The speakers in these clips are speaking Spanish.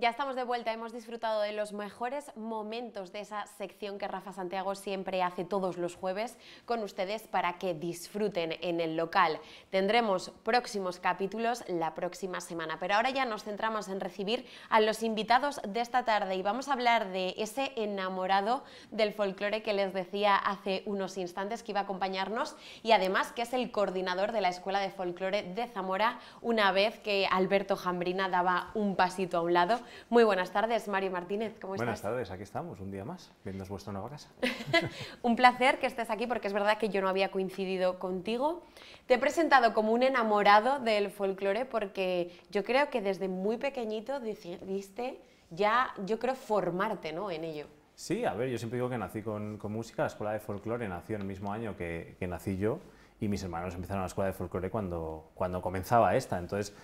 Ya estamos de vuelta, hemos disfrutado de los mejores momentos de esa sección que Rafa Santiago siempre hace todos los jueves con ustedes para que disfruten en el local. Tendremos próximos capítulos la próxima semana, pero ahora ya nos centramos en recibir a los invitados de esta tarde y vamos a hablar de ese enamorado del folclore que les decía hace unos instantes que iba a acompañarnos y además que es el coordinador de la Escuela de Folclore de Zamora una vez que Alberto Jambrina daba un pasito a un lado muy buenas tardes, Mario Martínez, ¿cómo estás? Buenas tardes, aquí estamos, un día más, viendo vuestra nueva casa. un placer que estés aquí porque es verdad que yo no había coincidido contigo. Te he presentado como un enamorado del folclore porque yo creo que desde muy pequeñito decidiste ya, yo creo, formarte ¿no? en ello. Sí, a ver, yo siempre digo que nací con, música, la escuela de folclore nació en el mismo año que, nací yo y mis hermanos empezaron la escuela de folclore cuando, cuando comenzaba esta. Entonces,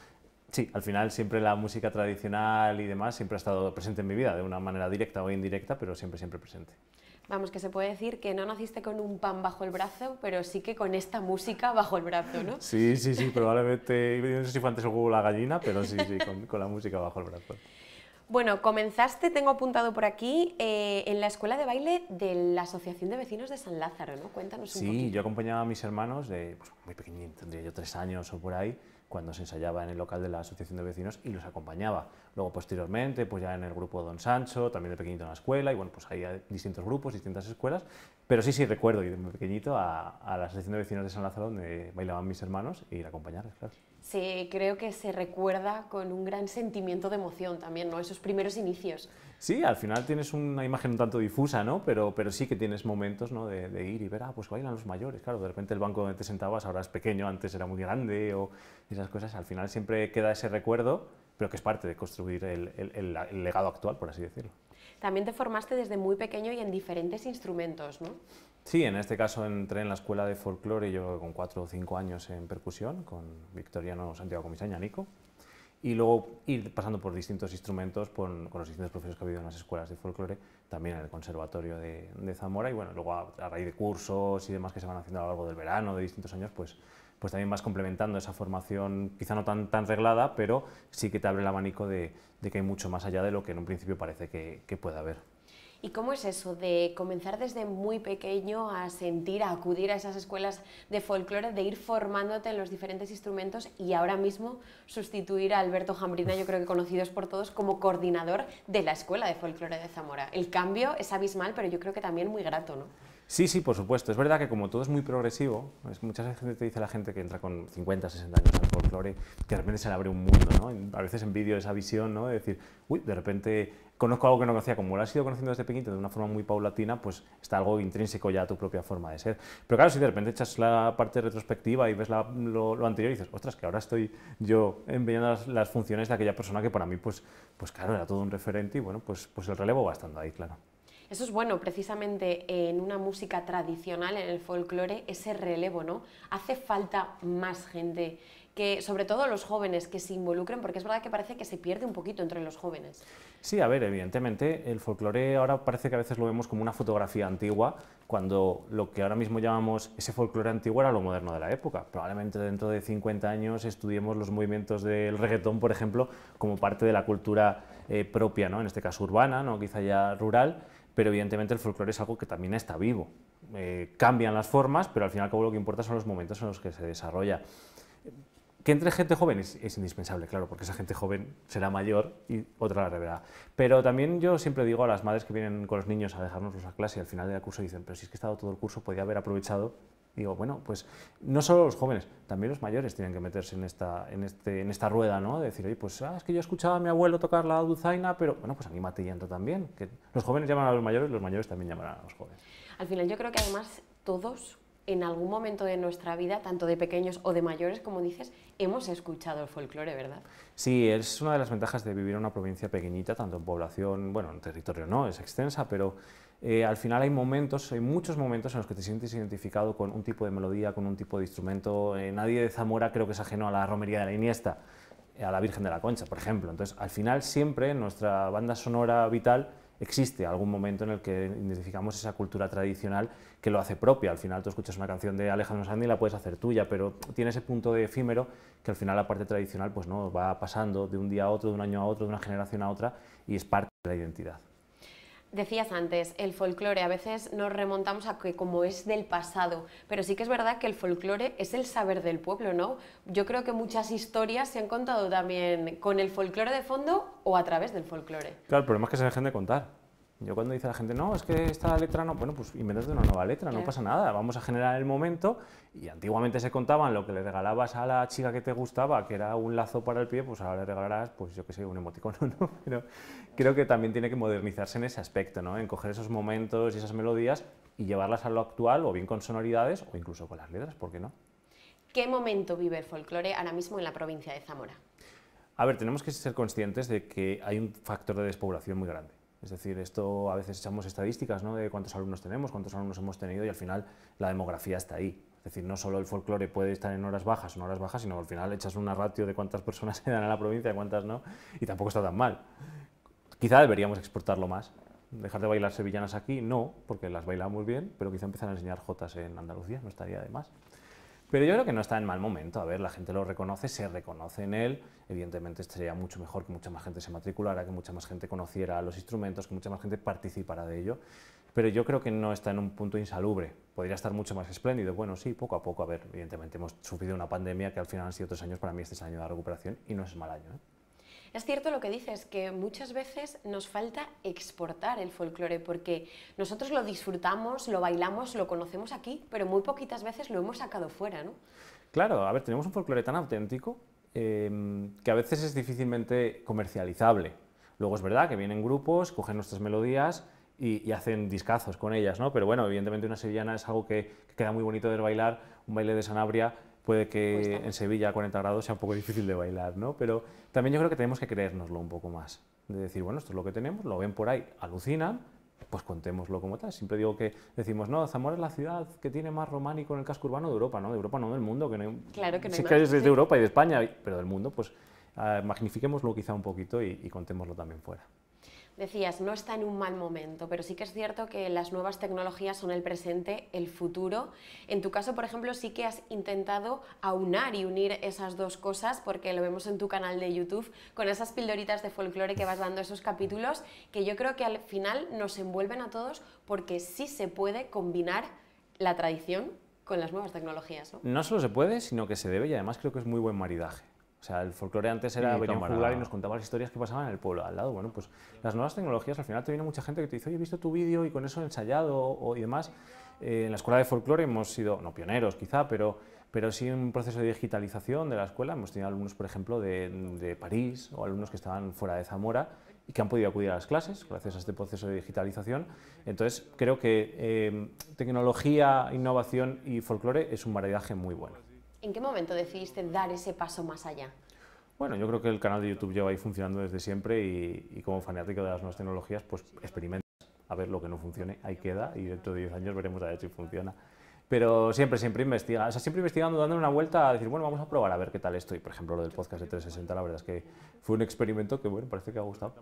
Sí, al final siempre la música tradicional y demás siempre ha estado presente en mi vida, de una manera directa o indirecta, pero siempre, siempre presente. Vamos, que se puede decir que no naciste con un pan bajo el brazo, pero sí que con esta música bajo el brazo, ¿no? Sí, sí, sí, probablemente, no sé si fue antes el huevo la gallina, pero sí, sí, con, la música bajo el brazo. Bueno, comenzaste, tengo apuntado por aquí, eh, en la escuela de baile de la Asociación de Vecinos de San Lázaro, ¿no? Cuéntanos un poquito. Sí, yo acompañaba a mis hermanos, de, pues, muy pequeñín, tendría yo tres años o por ahí, cuando se ensayaba en el local de la Asociación de Vecinos y los acompañaba. Luego, posteriormente, pues ya en el grupo Don Sancho, también de pequeñito en la escuela, y bueno, pues había distintos grupos, distintas escuelas, pero sí, sí, recuerdo ir de pequeñito a, la Asociación de Vecinos de San Lázaro, donde bailaban mis hermanos, y ir a acompañarles, claro se, creo que se recuerda con un gran sentimiento de emoción también, ¿no? Esos primeros inicios. Sí, al final tienes una imagen un tanto difusa, ¿no? Pero, pero sí que tienes momentos ¿no? de, ir y ver, ah, pues bailan los mayores. Claro, de repente el banco donde te sentabas ahora es pequeño, antes era muy grande o esas cosas. Al final siempre queda ese recuerdo, pero que es parte de construir el legado actual, por así decirlo. También te formaste desde muy pequeño y en diferentes instrumentos, ¿no? Sí, en este caso entré en la escuela de folclore, yo con cuatro o cinco años en percusión, con Victoriano Santiago Comisaña, Nico, y luego ir pasando por distintos instrumentos, con los distintos profesores que ha habido en las escuelas de folclore, también en el Conservatorio de, Zamora, y bueno, luego a, raíz de cursos y demás que se van haciendo a lo largo del verano, de distintos años, pues, pues también vas complementando esa formación, quizá no tan, tan reglada, pero sí que te abre el abanico de, que hay mucho más allá de lo que en un principio parece que, puede haber. ¿Y cómo es eso de comenzar desde muy pequeño a sentir, a acudir a esas escuelas de folclore, de ir formándote en los diferentes instrumentos y ahora mismo sustituir a Alberto Jambrina, yo creo que conocidos por todos, como coordinador de la Escuela de Folclore de Zamora? El cambio es abismal, pero yo creo que también muy grato, ¿no? Sí, sí, por supuesto. Es verdad que como todo es muy progresivo, es, mucha gente te dice la gente que entra con 50, 60 años que de repente se le abre un mundo, ¿no? A veces envidio esa visión, ¿no? De decir, uy, de repente conozco algo que no conocía, como lo has ido conociendo desde pequeñito de una forma muy paulatina, pues está algo intrínseco ya a tu propia forma de ser. Pero claro, si de repente echas la parte retrospectiva y ves lo, anterior y dices, ostras, que ahora estoy yo enviando las, funciones de aquella persona que para mí, pues, pues claro, era todo un referente y bueno, pues, pues el relevo va estando ahí, claro. Eso es bueno, precisamente en una música tradicional, en el folclore, ese relevo, ¿no? Hace falta más gente que sobre todo los jóvenes que se involucren, porque es verdad que parece que se pierde un poquito entre los jóvenes. Sí, a ver, evidentemente, el folclore ahora parece que a veces lo vemos como una fotografía antigua, cuando lo que ahora mismo llamamos ese folclore antiguo era lo moderno de la época. Probablemente dentro de 50 años estudiemos los movimientos del reggaetón, por ejemplo, como parte de la cultura eh, propia, ¿no? en este caso urbana, ¿no? quizá ya rural, pero evidentemente el folclore es algo que también está vivo. Eh, cambian las formas, pero al final lo que importa son los momentos en los que se desarrolla. Que entre gente joven es, indispensable, claro, porque esa gente joven será mayor y otra la reverá. Pero también yo siempre digo a las madres que vienen con los niños a dejarnos a clase y al final del curso dicen, pero si es que he estado todo el curso, podía haber aprovechado. digo, bueno, pues no solo los jóvenes, también los mayores tienen que meterse en esta, en este, en esta rueda, ¿no? De decir, oye, pues ah, es que yo escuchaba a mi abuelo tocar la dulzaina, pero bueno, pues anímate y entra también. Que los jóvenes llaman a los mayores, y los mayores también llaman a los jóvenes. Al final yo creo que además todos en algún momento de nuestra vida, tanto de pequeños o de mayores, como dices, hemos escuchado el folclore, ¿verdad? Sí, es una de las ventajas de vivir en una provincia pequeñita, tanto en población, bueno, en territorio no, es extensa, pero eh, al final hay momentos, hay muchos momentos en los que te sientes identificado con un tipo de melodía, con un tipo de instrumento. Eh, nadie de Zamora creo que es ajeno a la romería de la Iniesta, eh, a la Virgen de la Concha, por ejemplo. Entonces, al final siempre nuestra banda sonora vital existe algún momento en el que identificamos esa cultura tradicional que lo hace propia. Al final tú escuchas una canción de Alejandro Sandy y la puedes hacer tuya, pero tiene ese punto de efímero que al final la parte tradicional pues no va pasando de un día a otro, de un año a otro, de una generación a otra y es parte de la identidad. Decías antes, el folclore, a veces nos remontamos a que como es del pasado, pero sí que es verdad que el folclore es el saber del pueblo, ¿no? Yo creo que muchas historias se han contado también con el folclore de fondo o a través del folclore. Claro, el problema es que se dejen de contar. Yo cuando dice la gente, no, es que esta letra no, bueno, pues de una nueva letra, no pasa nada, vamos a generar el momento. Y antiguamente se contaban lo que le regalabas a la chica que te gustaba, que era un lazo para el pie, pues ahora le regalarás, pues yo qué sé, un emoticono, ¿no? Pero creo que también tiene que modernizarse en ese aspecto, En coger esos momentos y esas melodías y llevarlas a lo actual, o bien con sonoridades, o incluso con las letras, ¿por qué no? ¿Qué momento vive el folclore ahora mismo en la provincia de Zamora? A ver, tenemos que ser conscientes de que hay un factor de despoblación muy grande. Es decir, esto a veces echamos estadísticas ¿no? de cuántos alumnos tenemos, cuántos alumnos hemos tenido y al final la demografía está ahí. Es decir, no solo el folclore puede estar en horas bajas o en horas bajas, sino al final echas una ratio de cuántas personas se dan a la provincia y cuántas no, y tampoco está tan mal. Quizá deberíamos exportarlo más. Dejar de bailar sevillanas aquí, no, porque las bailamos bien, pero quizá empezar a enseñar jotas en Andalucía, no estaría de más. Pero yo creo que no está en mal momento. A ver, la gente lo reconoce, se reconoce en él. Evidentemente este sería mucho mejor que mucha más gente se matriculara, que mucha más gente conociera los instrumentos, que mucha más gente participara de ello. Pero yo creo que no está en un punto insalubre. Podría estar mucho más espléndido. Bueno, sí, poco a poco. A ver, evidentemente hemos sufrido una pandemia que al final han sido otros años. Para mí este es año de recuperación y no es mal año. ¿eh? Es cierto lo que dices, que muchas veces nos falta exportar el folclore, porque nosotros lo disfrutamos, lo bailamos, lo conocemos aquí, pero muy poquitas veces lo hemos sacado fuera, ¿no? Claro, a ver, tenemos un folclore tan auténtico em, que a veces es difícilmente comercializable. Luego es verdad que vienen grupos, cogen nuestras melodías y, hacen discazos con ellas, ¿no? Pero bueno, evidentemente una sevillana es algo que, queda muy bonito de bailar, un baile de Sanabria puede que en Sevilla a 40 grados sea un poco difícil de bailar, ¿no? Pero también yo creo que tenemos que creérnoslo un poco más, de decir, bueno, esto es lo que tenemos, lo ven por ahí, alucinan, pues contémoslo como tal. Siempre digo que decimos, no, Zamora es la ciudad que tiene más románico en el casco urbano de Europa, ¿no? De Europa no, del mundo, que no hay... Claro que no que de Europa y de España, pero del mundo, pues ah, magnifiquemoslo quizá un poquito y contémoslo también fuera. Decías, no está en un mal momento, pero sí que es cierto que las nuevas tecnologías son el presente, el futuro. En tu caso, por ejemplo, sí que has intentado aunar y unir esas dos cosas, porque lo vemos en tu canal de YouTube, con esas pildoritas de folclore que vas dando esos capítulos, que yo creo que al final nos envuelven a todos porque sí se puede combinar la tradición con las nuevas tecnologías. No, no solo se puede, sino que se debe y además creo que es muy buen maridaje sea, el folclore antes era venir a jugar y nos contaba las historias que pasaban en el pueblo al lado. Bueno, pues las nuevas tecnologías, al final te viene mucha gente que te dice, oye, he visto tu vídeo y con eso he ensayado o, y demás. Eh, en la escuela de folclore hemos sido, no pioneros quizá, pero, pero sí un proceso de digitalización de la escuela. Hemos tenido alumnos, por ejemplo, de, París o alumnos que estaban fuera de Zamora y que han podido acudir a las clases gracias a este proceso de digitalización. Entonces, creo que eh, tecnología, innovación y folclore es un maridaje muy bueno. ¿En qué momento decidiste dar ese paso más allá? Bueno, yo creo que el canal de YouTube lleva ahí funcionando desde siempre y, como fanático de las nuevas tecnologías, pues experimentas a ver lo que no funcione, ahí queda y dentro de 10 años veremos a ver si funciona. Pero siempre, siempre investiga, o sea, siempre investigando, dando una vuelta a decir, bueno, vamos a probar a ver qué tal esto. Y por ejemplo, lo del podcast de 360, la verdad es que fue un experimento que, bueno, parece que ha gustado.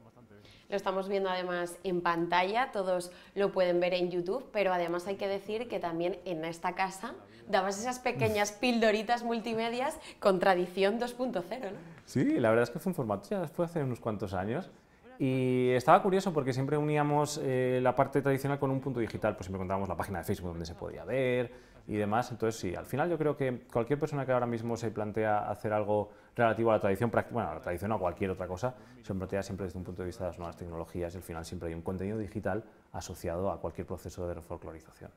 Lo estamos viendo además en pantalla, todos lo pueden ver en YouTube, pero además hay que decir que también en esta casa dabas esas pequeñas pildoritas multimedias con tradición 2.0, ¿no? Sí, la verdad es que fue un formato, ya después hace unos cuantos años. Y estaba curioso porque siempre uníamos eh, la parte tradicional con un punto digital, pues siempre contábamos la página de Facebook donde se podía ver y demás. Entonces, sí, al final yo creo que cualquier persona que ahora mismo se plantea hacer algo relativo a la tradición, bueno, a la tradición o a cualquier otra cosa, se plantea siempre desde un punto de vista de las nuevas tecnologías y al final siempre hay un contenido digital asociado a cualquier proceso de folclorización.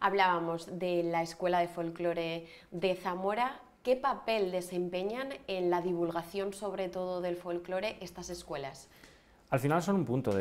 Hablábamos de la Escuela de Folclore de Zamora. ¿Qué papel desempeñan en la divulgación, sobre todo del folclore, estas escuelas? Al final son un punto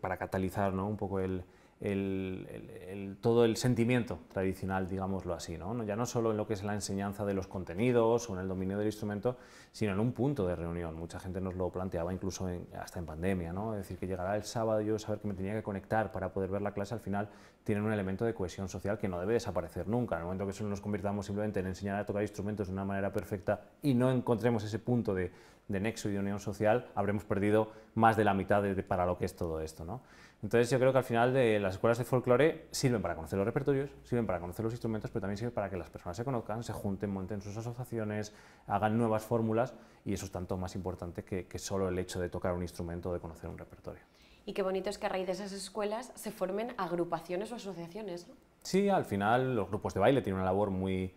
para catalizar un poco el, el, todo el sentimiento tradicional, digámoslo así, ¿no? ya no solo en lo que es la enseñanza de los contenidos o en el dominio del instrumento, sino en un punto de reunión. Mucha gente nos lo planteaba incluso hasta en pandemia, ¿no? es decir, que llegará el sábado yo saber que me tenía que conectar para poder ver la clase, al final tienen un elemento de cohesión social que no debe desaparecer nunca. En el momento que solo nos convirtamos simplemente en enseñar a tocar instrumentos de una manera perfecta y no encontremos ese punto de, de nexo y de unión social, habremos perdido más de la mitad para lo que es todo esto. ¿no? Entonces yo creo que al final de las escuelas de folclore sirven para conocer los repertorios, sirven para conocer los instrumentos, pero también sirven para que las personas se conozcan, se junten, monten sus asociaciones, hagan nuevas fórmulas y eso es tanto más importante que, que solo el hecho de tocar un instrumento o de conocer un repertorio. Y qué bonito es que a raíz de esas escuelas se formen agrupaciones o asociaciones. ¿no? Sí, al final los grupos de baile tienen una labor muy,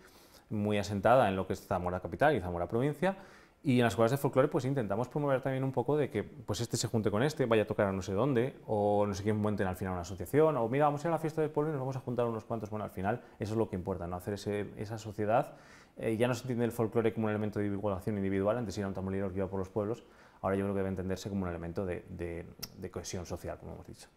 muy asentada en lo que es Zamora Capital y Zamora Provincia y en las escuelas de folclore pues intentamos promover también un poco de que pues este se junte con este, vaya a tocar a no sé dónde, o no sé quién monten al final una asociación, o mira, vamos a ir a la fiesta del pueblo y nos vamos a juntar unos cuantos. Bueno, al final eso es lo que importa, ¿no? hacer ese, esa sociedad. Eh, ya no se entiende el folclore como un elemento de igualación individual, antes era un tamborilero que iba por los pueblos, ahora yo creo que debe entenderse como un elemento de cohesión social, como hemos dicho.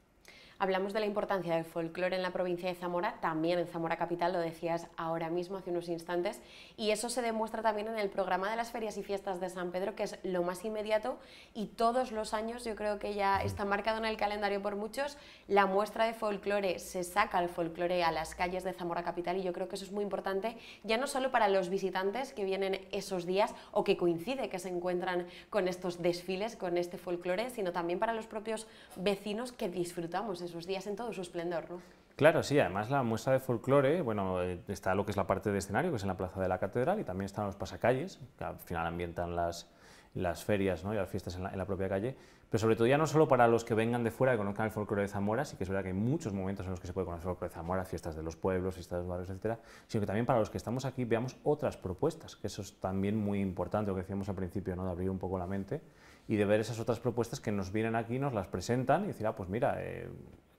Hablamos de la importancia del folclore en la provincia de Zamora, también en Zamora Capital, lo decías ahora mismo, hace unos instantes, y eso se demuestra también en el programa de las ferias y fiestas de San Pedro, que es lo más inmediato y todos los años, yo creo que ya está marcado en el calendario por muchos, la muestra de folclore, se saca el folclore a las calles de Zamora Capital y yo creo que eso es muy importante, ya no solo para los visitantes que vienen esos días o que coincide que se encuentran con estos desfiles, con este folclore, sino también para los propios vecinos que disfrutamos sus días en todo su esplendor, ¿no? Claro, sí, además la muestra de folclore, bueno, eh, está lo que es la parte de escenario, que es en la plaza de la catedral, y también están los pasacalles, que al final ambientan las, ferias ¿no? y las fiestas en la, propia calle, pero sobre todo ya no solo para los que vengan de fuera y conozcan el folclore de Zamora, sí que es verdad que hay muchos momentos en los que se puede conocer el folclore de Zamora, fiestas de los pueblos, fiestas de los barrios, etcétera, sino que también para los que estamos aquí veamos otras propuestas, que eso es también muy importante, lo que decíamos al principio, ¿no? de abrir un poco la mente y de ver esas otras propuestas que nos vienen aquí, nos las presentan y decir, ah, pues mira, eh,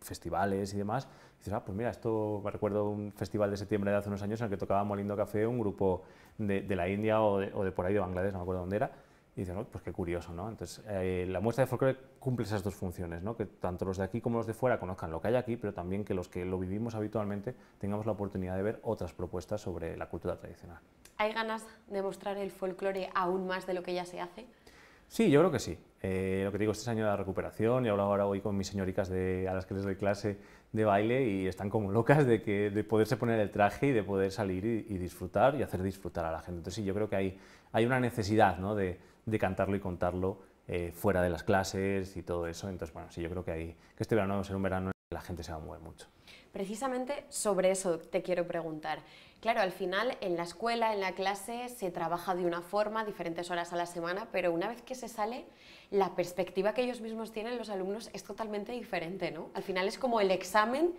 festivales y demás. Y ah, pues mira, esto me recuerdo un festival de septiembre de hace unos años en el que tocaba Molindo Café un grupo de, de la India o de, por ahí de Bangladesh, no me acuerdo dónde era. Y dices, pues qué curioso, ¿no? Entonces, eh, la muestra de folclore cumple esas dos funciones, ¿no? Que tanto los de aquí como los de fuera conozcan lo que hay aquí, pero también que los que lo vivimos habitualmente tengamos la oportunidad de ver otras propuestas sobre la cultura tradicional. ¿Hay ganas de mostrar el folclore aún más de lo que ya se hace? Sí, yo creo que sí. Eh, lo que digo, este año de la recuperación, y ahora voy con mis señoricas a las que les doy clase de baile y están como locas de, que, de poderse poner el traje y de poder salir y, disfrutar y hacer disfrutar a la gente. Entonces sí, yo creo que hay, hay una necesidad de, cantarlo y contarlo eh, fuera de las clases y todo eso. Entonces, bueno, sí, yo creo que, hay, que este verano va a ser un verano en el que la gente se va a mover mucho. Precisamente sobre eso te quiero preguntar. Claro, al final en la escuela, en la clase, se trabaja de una forma, diferentes horas a la semana, pero una vez que se sale, la perspectiva que ellos mismos tienen, los alumnos, es totalmente diferente, ¿no? Al final es como el examen,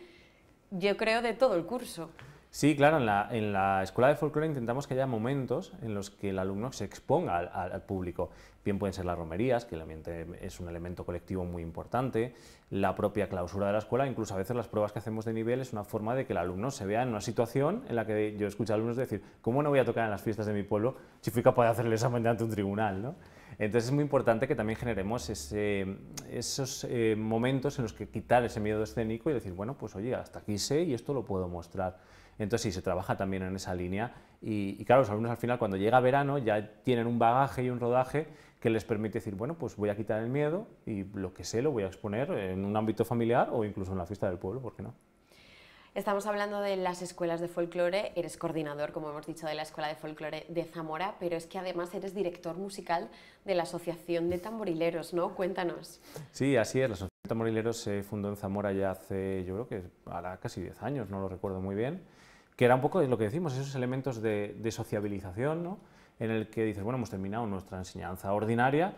yo creo, de todo el curso. Sí, claro, en la, escuela de folclore intentamos que haya momentos en los que el alumno se exponga al, público. Bien pueden ser las romerías, que el ambiente es un elemento colectivo muy importante, la propia clausura de la escuela, incluso a veces las pruebas que hacemos de nivel es una forma de que el alumno se vea en una situación en la que yo escucho a alumnos decir, ¿cómo no voy a tocar en las fiestas de mi pueblo si fui capaz de hacerles esa ante un tribunal? ¿no? Entonces es muy importante que también generemos esos eh, momentos en los que quitar ese miedo escénico y decir, bueno, pues oye, hasta aquí sé y esto lo puedo mostrar. Entonces sí, se trabaja también en esa línea y, claro, los alumnos al final cuando llega verano ya tienen un bagaje y un rodaje que les permite decir, bueno, pues voy a quitar el miedo y lo que sé lo voy a exponer en un ámbito familiar o incluso en la fiesta del pueblo, ¿por qué no? Estamos hablando de las escuelas de folclore, eres coordinador, como hemos dicho, de la Escuela de Folclore de Zamora, pero es que además eres director musical de la Asociación de Tamborileros, ¿no? Cuéntanos. Sí, así es, la Asociación de Tamborileros se fundó en Zamora ya hace, yo creo que ahora casi 10 años, no lo recuerdo muy bien, que era un poco lo que decimos, esos elementos de, sociabilización, en el que dices, bueno, hemos terminado nuestra enseñanza ordinaria,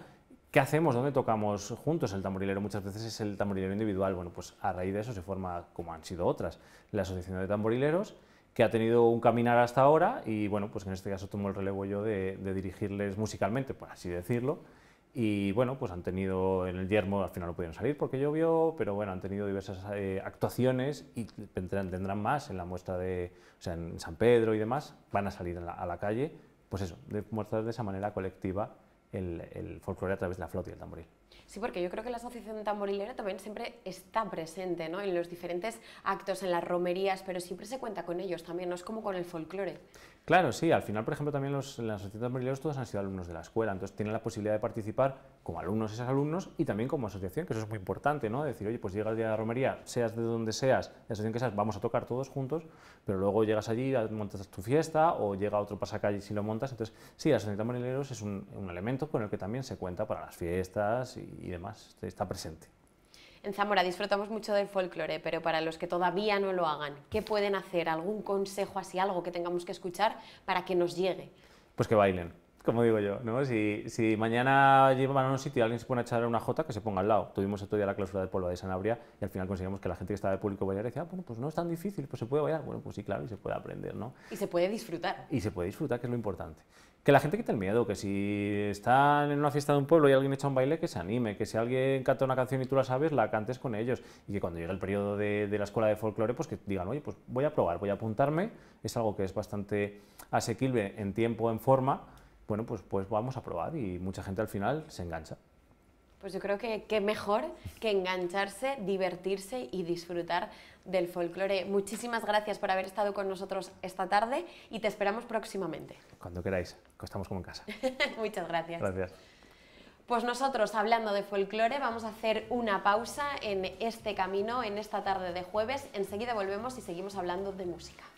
¿qué hacemos? ¿Dónde tocamos juntos? El tamborilero muchas veces es el tamborilero individual, bueno, pues a raíz de eso se forma, como han sido otras, la Asociación de Tamborileros, que ha tenido un caminar hasta ahora y, bueno, pues en este caso tomo el relevo yo de dirigirles musicalmente, por así decirlo, y bueno, pues han tenido en el Yermo, al final no pudieron salir porque llovió, pero bueno, han tenido diversas eh, actuaciones y tendrán, más en la muestra de, o sea, en San Pedro y demás, van a salir a la calle, pues eso, de mostrar de esa manera colectiva el, el folclore a través de la flota y el tamboril. Sí, porque yo creo que la Asociación Tamborilera también siempre está presente ¿no? en los diferentes actos, en las romerías, pero siempre se cuenta con ellos también, no es como con el folclore. Claro, sí. Al final, por ejemplo, también los, las asociaciones todos han sido alumnos de la escuela, entonces tienen la posibilidad de participar como alumnos, esos alumnos, y también como asociación, que eso es muy importante, ¿no? Decir, oye, pues llega el día de la romería, seas de donde seas, la asociación que seas, vamos a tocar todos juntos, pero luego llegas allí, montas tu fiesta, o llega otro pasacalle y si lo montas. Entonces, sí, la asociación morileros es un, elemento con el que también se cuenta para las fiestas y demás, este, está presente. En Zamora disfrutamos mucho del folclore, pero para los que todavía no lo hagan, ¿qué pueden hacer? ¿Algún consejo así, algo que tengamos que escuchar para que nos llegue? Pues que bailen como digo yo, ¿no? Si, si mañana llevan a un sitio y alguien se pone a echar una jota, que se ponga al lado. Tuvimos otro día la clausura de pueblo de Sanabria y al final conseguimos que la gente que estaba de público bailar decía, ah, bueno, pues no es tan difícil, pues se puede bailar. Bueno, pues sí, claro, y se puede aprender, ¿no? Y se puede disfrutar. Y se puede disfrutar, que es lo importante. Que la gente quita el miedo, que si están en una fiesta de un pueblo y alguien echa un baile, que se anime, que si alguien canta una canción y tú la sabes, la cantes con ellos. Y que cuando llegue el periodo de, de la escuela de folclore, pues que digan, oye, pues voy a probar, voy a apuntarme. Es algo que es bastante asequible en tiempo, en forma bueno, pues, pues, vamos a probar y mucha gente al final se engancha. Pues yo creo que qué mejor que engancharse, divertirse y disfrutar del folclore. Muchísimas gracias por haber estado con nosotros esta tarde y te esperamos próximamente. Cuando queráis, estamos como en casa. Muchas gracias. Gracias. Pues nosotros, hablando de folclore, vamos a hacer una pausa en este camino, en esta tarde de jueves. Enseguida volvemos y seguimos hablando de música.